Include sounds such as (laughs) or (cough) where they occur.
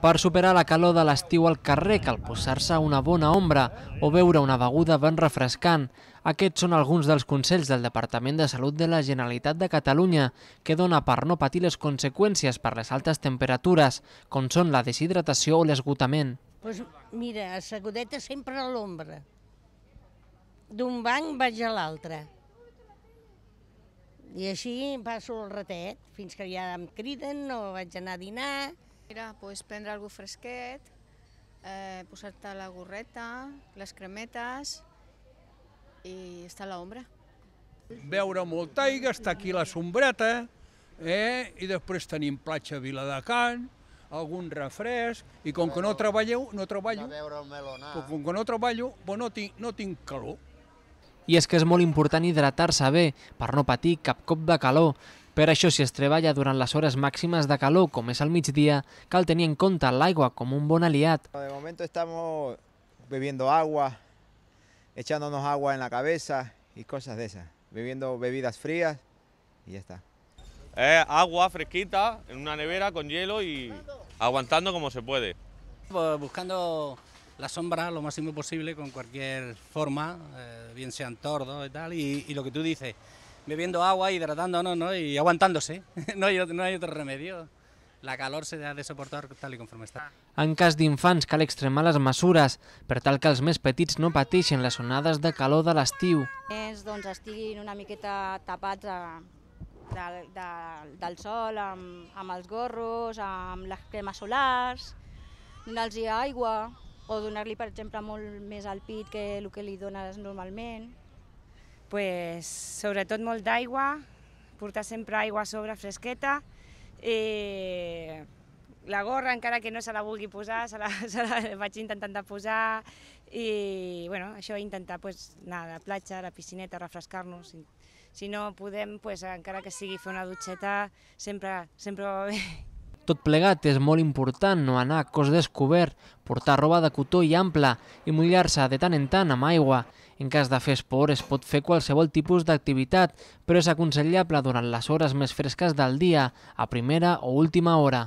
per superar la calor de l'estiu al carrer cal posar-se una bona ombra o beure una beguda ben refrescant. Aquests són alguns dels consells del Departament de Salut de la Generalitat de Catalunya que dona per no patir les conseqüències per les altes temperatures, com són la deshidratació o l'esgotament. Pues mira, a Sagodeta sempre a l'ombra. D'un banc vaig a l'altre. I així passo el ratet, fins que ja em criden o vaig anar a dinar, Mira, pues prendre alguna fresquet, eh, posar-te la gorreta, les cremetes i estar a l'ombra. Veure molta aigua, estar aquí la sombreta, eh? i després tenim platja Viladecant, algun refresc, i com que no treballeu, no treballo, però com que no treballo, doncs no tinc, no tinc calor. I és que és molt important hidratar-se bé, per no patir cap cop de calor, Pero això, si es durante las horas máximas máximas de calor, ...como es al migdia, cal tenía en el agua como un buen aliado. De momento estamos bebiendo agua, echándonos agua en la cabeza y cosas de esas, bebiendo bebidas frías y ya está. agua fresquita en una nevera con hielo y aguantando como se puede. Pues buscando la sombra lo máximo posible con cualquier forma, eh, bien sean tordos y tal, y, y lo que tú dices, bebiendo agua, hidratándonos ¿no? y aguantándose. (laughs) no, hay, no hay otro remedio. La calor se ha de soportar tal i conforme està. En cas d'infants cal extremar les mesures per tal que els més petits no pateixin les onades de calor de l'estiu. Més doncs, estiguin una miqueta tapats a, eh, de, de, del sol amb, amb els gorros, amb les cremes solars, donar-los aigua o donar-li, per exemple, molt més al pit que el que li dones normalment pues, sobretot molt d'aigua, portar sempre aigua a sobre fresqueta, eh, la gorra, encara que no se la vulgui posar, se la, (laughs) se la vaig intentant de posar, i bueno, això, intentar pues, anar a la platja, a la piscineta, refrescar-nos. Si no podem, pues, encara que sigui fer una dutxeta, sempre, sempre va bé. Tot plegat és molt important no anar a cos descobert, portar roba de cotó i ampla i mullar-se de tant en tant amb aigua. En cas de fer esport, es pot fer qualsevol tipus d'activitat, però és aconsellable durant les hores més fresques del dia, a primera o última hora.